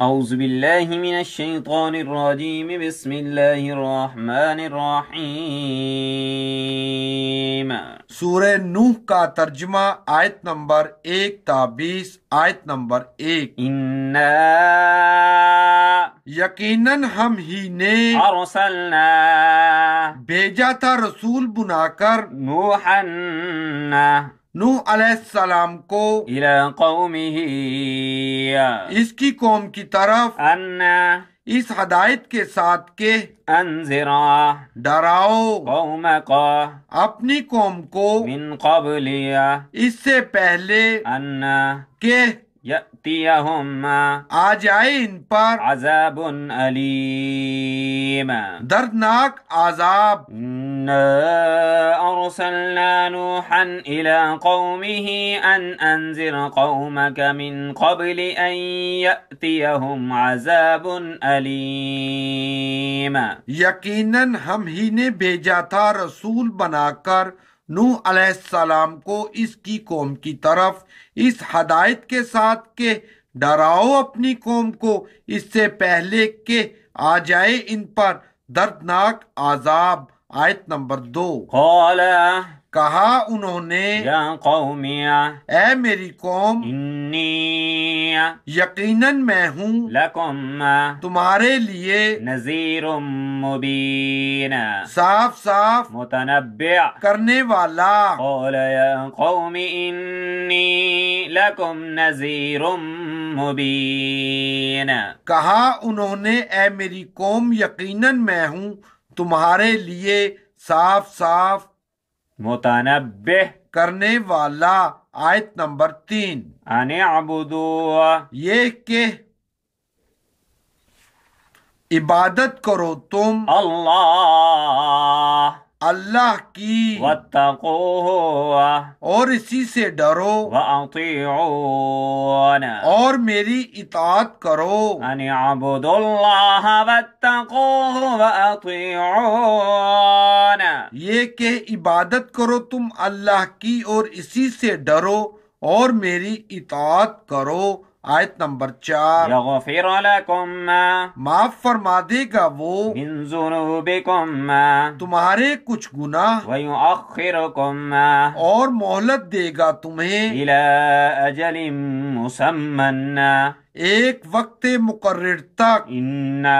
أعوذ بالله من الشيطان الرجيم بسم الله الرحمن الرحيم سورة نوح کا ترجمہ آیت نمبر ایک تا بیس آیت نمبر ایک انا یقیناً ہم ہی نے ارسلنا بھیجا تھا رسول بنا کر نوحنا नू अलैहिस्सलाम को इसकी कौम की तरफ अन्ना इस हदायत के साथ के अनजरा डराओ कौम का अपनी कौम को मिन इससे पहले अन्ना के يأتيهم آ جائے ان پر عذاب علیم دردناک عذاب أرسلنا نوحا إلى قومه أن أنذر قومك من قبل أن يأتيهم عذاب أليم یقیناً ہم ہی نے بھیجا تھا رسول بنا کر नूसम को इसकी कौम की तरफ इस हदायत के साथ के डराओ अपनी कौम को इससे पहले के आ जाए इन पर दर्दनाक आजाब आयत नंबर दो कहा उन्होंने या कौमिया ए मेरी कौम इन्नी यकीनन मैं हूँ तुम्हारे लिए नजीर मुबीन साफ साफ मुतनबे करने वाला कौमी इन्नी लकुम नजीर मुबीन कहा उन्होंने ए मेरी कौम यकीनन मैं हूँ तुम्हारे लिए साफ साफ मुतानबे करने वाला आयत नंबर तीन अने अबुदो ये के इबादत करो तुम अल्लाह अल्लाह की और इसी से डरो और मेरी इतात करो ये के इबादत करो तुम अल्लाह की और इसी से डरो और मेरी इतात करो आयत नंबर चार माफ फरमा देगा वो तुम्हारे कुछ गुना और मोहलत देगा तुम्हें अजली मुसम्मना एक वक्त मुकर तक इन्ना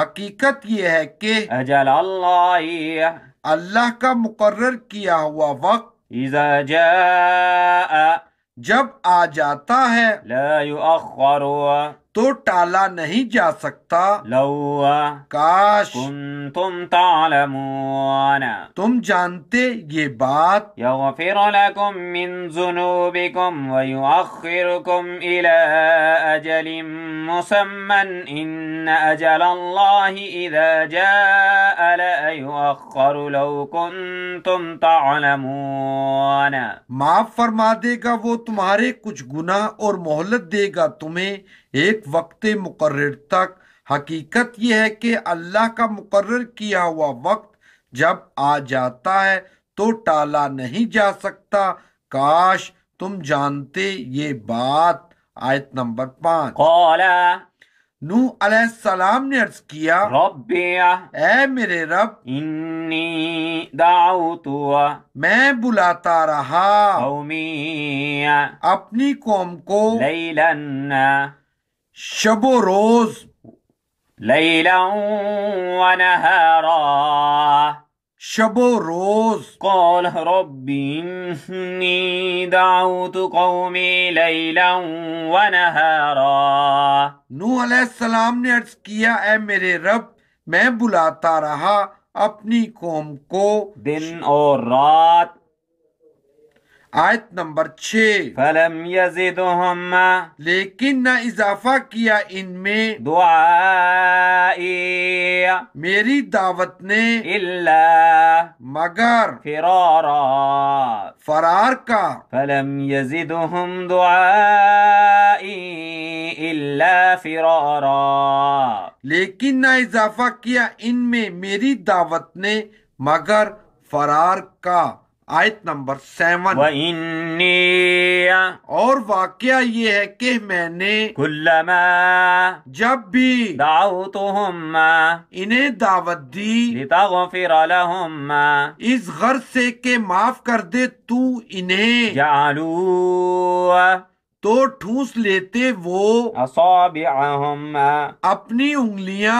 हकीकत ये है कि अजल अल्लाह अल्लाह का मुकर किया हुआ वक्त इजा जब आ जाता है तो टाला नहीं जा सकता लौआ काश तुम तालमून तुम जानते ये बात यगफिर लकुम मिन जुनूबिकुम वयुअखिरकुम इला अजलिम मुसम्मन इन अजल अल्लाह इदा जाअ ला युअखर लौ कुंतुम माफ फरमा देगा वो तुम्हारे कुछ गुना और मोहलत देगा तुम्हें एक वक्त मुकर तक हकीकत यह है कि अल्लाह का मुकर किया हुआ वक्त जब आ जाता है तो टाला नहीं जा सकता काश तुम जानते ये बात आयत नंबर पाँच नू सलाम ने अर्ज किया ए मेरे रब इन्नी दाऊतुआ मैं बुलाता रहा अपनी कौम को लैलन शबो रोज लैला शबो रोज कौल रोबी قال ربي إني دعوت قومي ليلا ونهارا ने अर्ज किया है मेरे रब मैं बुलाता रहा अपनी कौम को दिन और रात आयत नंबर छः फलम यजिदुहुम्मा लेकिन न इजाफा किया इनमें दुआई मेरी दावत ने इला मगर फिर फरार का फलम यजे दो हम दुआ फिरारा लेकिन न इजाफा किया इनमें मेरी दावत ने मगर फरार का आयत नंबर सेवन और वाक्य ये है कि मैंने कुल्लमा जब भी दाओ तो इन्हें दावत दी इस घर से के माफ कर दे तू इन्हें जानू तो ठूस लेते वो अपनी उंगलियां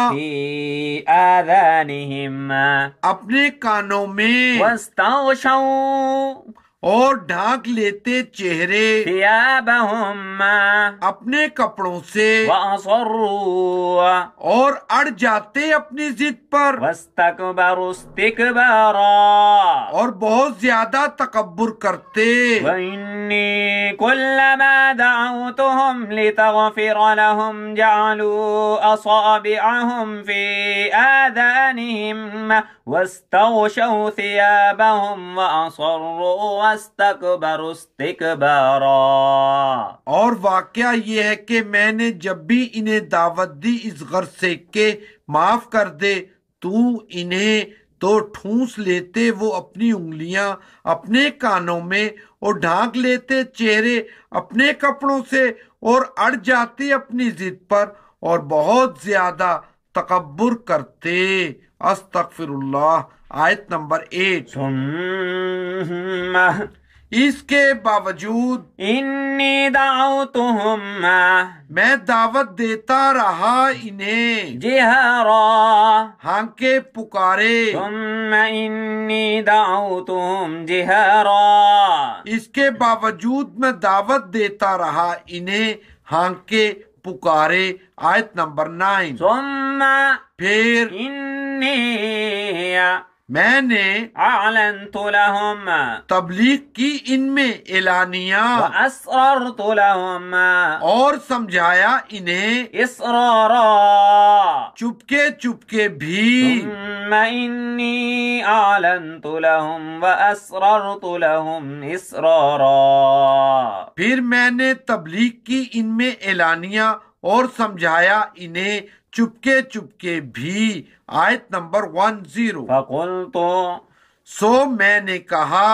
अपने कानों में और ढाक लेते चेहरे अपने कपड़ों से और अड़ जाते अपनी जिद पर और बहुत ज्यादा तकबर करते كلما دعوتهم لتغفر لهم جعلوا أصابعهم في آذانهم واستغشوا ثيابهم وأصروا और वाकया ये है कि मैंने जब भी इन्हें दावत दी इस गर्ज से के माफ कर दे तू इन्हें तो ठूस लेते वो अपनी उंगलियां अपने कानों में और ढांक लेते चेहरे अपने कपड़ों से और अड़ जाते अपनी जिद पर और बहुत ज्यादा तकबर करते अस्तगफिरुल्लाह आयत नंबर एट इसके बावजूद इन्नी दाओ तुम मैं दावत देता रहा इन्हें जेहरा हांके पुकारे तुम इन्नी दाओ तुम जेहरा इसके बावजूद मैं दावत देता रहा इन्हें हांके पुकारे आयत नंबर नाइन फिर इन्नी मैंने तबलीग की इनमें एलानिया असर और समझाया इन्हें इस चुपके चुपके भी इन्नी आलन तुलहम व असर तुलहम इस फिर मैंने तबलीग की इनमें एलानिया और समझाया इन्हें चुपके चुपके भी आयत नंबर वन जीरो तो सो मैंने कहा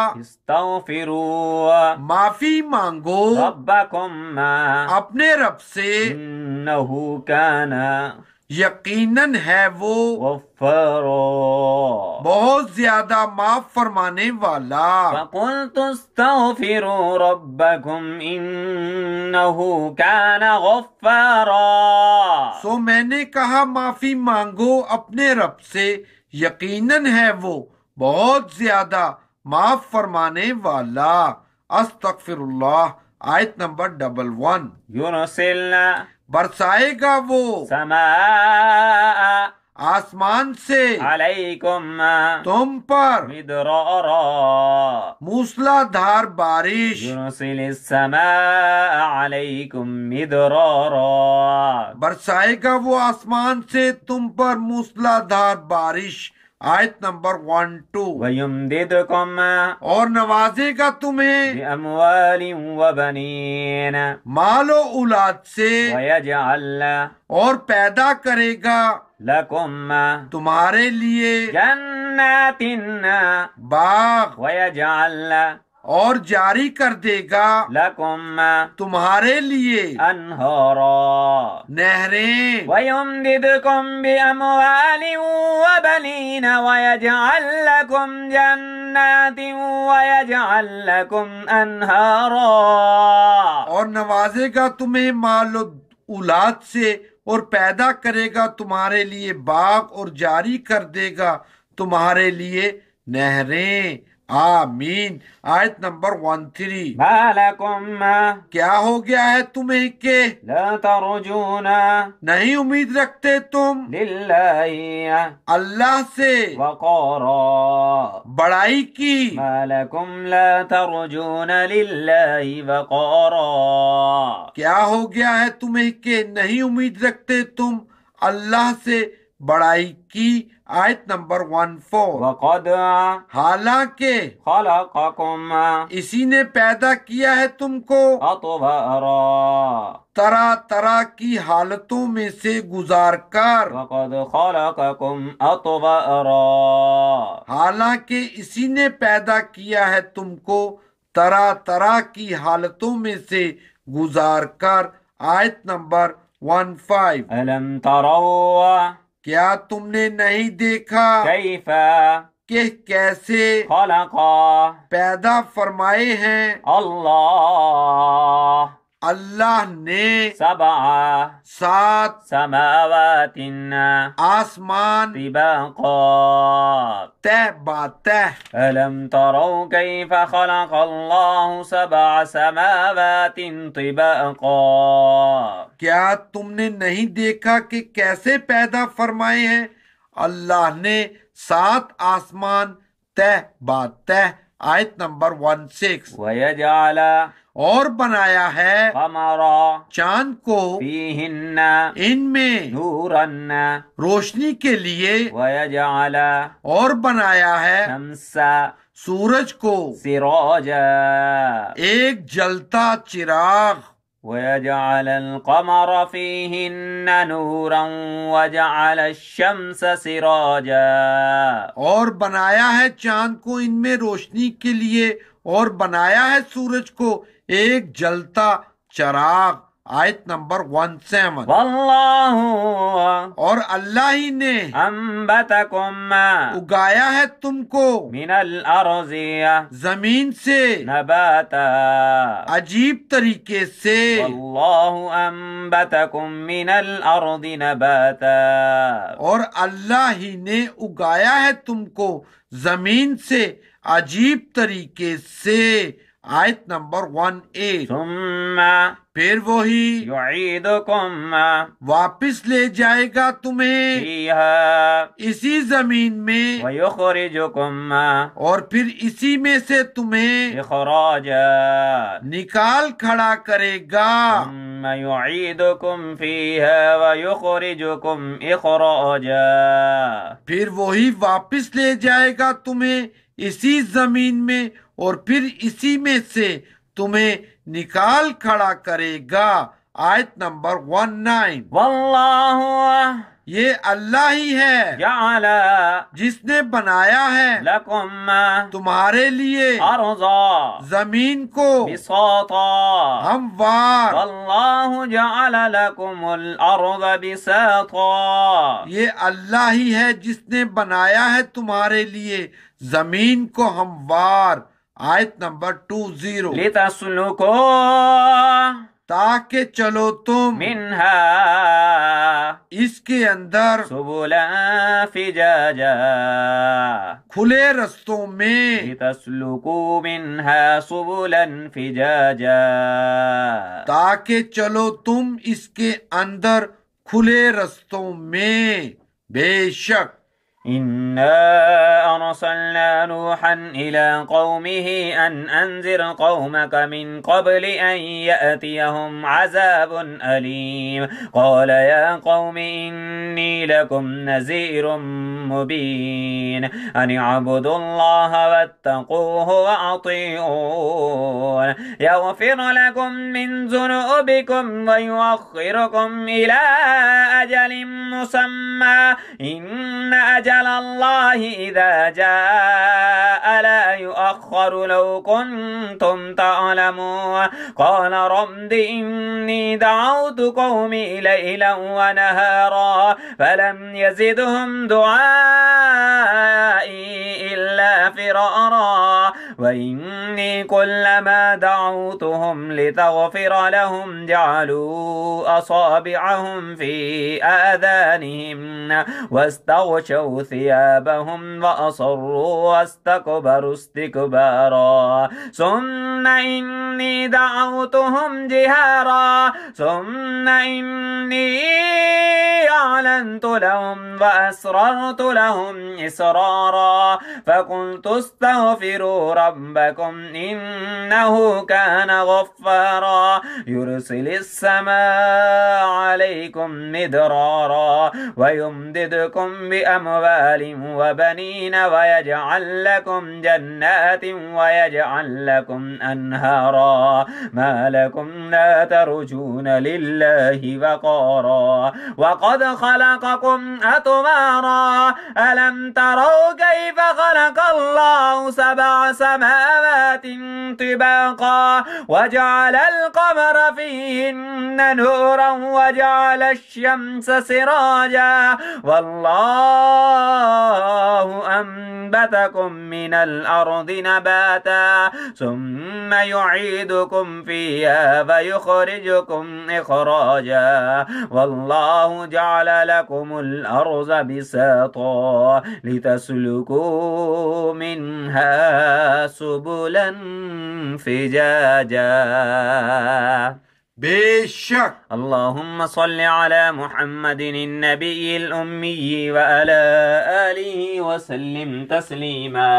माफी मांगो अपने रब से नहू यकीनन है वो बहुत ज्यादा माफ फरमाने वाला सो मैंने कहा माफी मांगो अपने रब से यकीनन है वो बहुत ज्यादा माफ फरमाने वाला अस्तगफिरुल्लाह आयत नंबर डबल वन यूनसिल्ला बरसाएगा वो समा आसमान से तुम पर मूसलाधार बारिश बरसाएगा वो आसमान से तुम पर मूसलाधार बारिश आयत नंबर वन टू वयुम दिद और नवाजेगा तुम्हें अमवाली बनीन मालो औलाद से और पैदा करेगा लकुम तुम्हारे लिए जन्नतिन बाग वया और जारी कर देगा लकुम तुम्हारे लिए अनहरा लकुम लकुम और नवाजेगा तुम्हें माल औलाद से और पैदा करेगा तुम्हारे लिए बाग और जारी कर देगा तुम्हारे लिए नहरें आमीन आयत नंबर वन थ्री क्या हो गया है तुम्हें के तरुजूना नहीं उम्मीद रखते तुम अल्लाह से बड़ाई की मालकुम ला तरुजूना क्या हो गया है तुम्हें के नहीं उम्मीद रखते तुम अल्लाह से बड़ाई की आयत नंबर वन फोर हालांकि इसी ने पैदा किया है तुमको तरह तरह की हालतों में से गुजार कर हालांकि इसी ने पैदा किया है तुमको तरह तरह की हालतों में से गुजार कर आयत नंबर वन फाइव کیا تم نے نہیں دیکھا کیف کہ کیسے خلقا پیدا فرمائے ہیں اللہ اللہ نے سبع سات سماوات آسمان طباقا تہ باتہ الم ترو کیف خلق اللہ سبع سماوات طباقا क्या तुमने नहीं देखा कि कैसे पैदा फरमाए हैं अल्लाह ने सात आसमान तह बात तह आयत नंबर वन सिक्स और बनाया है हमारा चांद को इनमें रोशनी के लिए वाला और बनाया है सूरज को सिरोज एक जलता चिराग ويجعل القمر فيهن نورا وجعل الشمس سراجا और बनाया है चांद को इनमें रोशनी के लिए और बनाया है सूरज को एक जलता चराग आयत नंबर वन सेवन और अल्लाह ही ने उगाया है तुमको मिनल जमीन से नबाता अजीब तरीके से मिनल नबाता और अल्लाह ही ने उगाया है तुमको जमीन से अजीब तरीके से आयत नंबर वन एट फिर वही युईदुकुम वापस ले जाएगा तुम्हें इसी जमीन में जो और फिर इसी में से तुम्हें खराज निकाल खड़ा करेगा जो कुम ए इखराजा फिर वही वापस ले जाएगा तुम्हें इसी जमीन में और फिर इसी में से तुम्हें निकाल खड़ा करेगा आयत नंबर वन नाइन वल्लाहु ये अल्लाह ही है जिसने बनाया है तुम्हारे लिए जमीन को हमवार ये अल्लाह ही है जिसने बनाया है तुम्हारे लिए जमीन को हमवार आयत नंबर टू जीरो लेता सुनो को ताके चलो तुम मिन्हा इसके अंदर सुबोला फिजाजा खुले रस्तों में को मिन्हा सुबुलन फिजाजा ताके चलो तुम इसके अंदर खुले रस्तों में बेशक इन्ना أرسلنا نوحا إلى قومه أن أنذر قومك من قبل أن يأتيهم عذاب أليم قال يا قوم إني لكم نذير مبين أن اعبدوا الله واتقوه وأطيعون يغفر لكم من ذنوبكم ويؤخركم إلى أجل مسمى إن أجل الله إذا جاء لا يؤخر لو كنتم تعلمون قال رب إني دعوت قومي ليلا ونهارا فلم يزدهم دعائي إلا فرارا وإني كلما دعوتهم لتغفر لهم جعلوا أصابعهم في آذانهم واستغشوا ثيابهم وأصروا واستكبروا استكبارا ثم إني دعوتهم جهارا ثم إني أعلنت لهم وأسررت لهم إسرارا فقلت استغفروا رب ربكم إنه كان غفارا يرسل السماء عليكم مدرارا ويمددكم بأموال وبنين ويجعل لكم جنات ويجعل لكم أنهارا ما لكم لا ترجون لله وقارا وقد خلقكم أطمارا ألم تروا كيف خلق الله سبع سماوات سماوات طباقا وجعل القمر فيهن نورا وجعل الشمس سراجا والله أنبتكم من الأرض نباتا ثم يعيدكم فيها فيخرجكم إخراجا والله جعل لكم الأرض بساطا لتسلكوا منها سبلا فجاجا بالشك اللهم صل على محمد النبي الأمي وعلى آله وسلم تسليما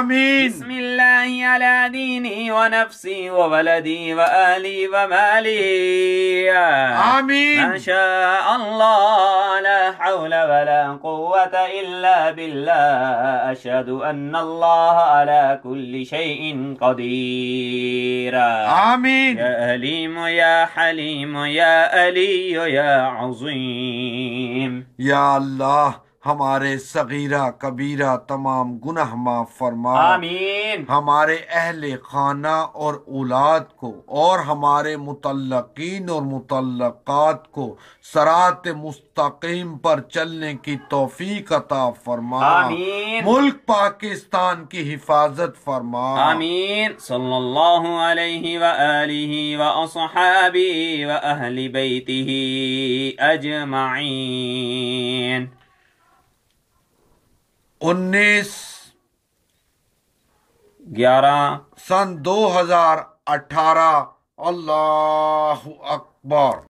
آمين بسم الله على ديني ونفسي وولدي وآلي ومالي آمين ما شاء الله لا حول ولا قوة إلا بالله أشهد أن الله على كل شيء قدير آمين يا أليم يا حليم يا ألي يا عظيم يا الله हमारे सगीरा कबीरा तमाम गुनाह माफ फरमा आमीन हमारे अहले खाना और औलाद को और हमारे मुतलकिन और मुतलक़ात को सरात मुस्तकीम पर चलने की तोफ़ी अता फरमा आमीन मुल्क पाकिस्तान की हिफाजत फरमा आमीन सल्लल्लाहु अलैहि व आलिहि व असहाबी व अहले बैतिही अजमाइन उन्नीस ग्यारह सन 2018 अल्लाह अकबर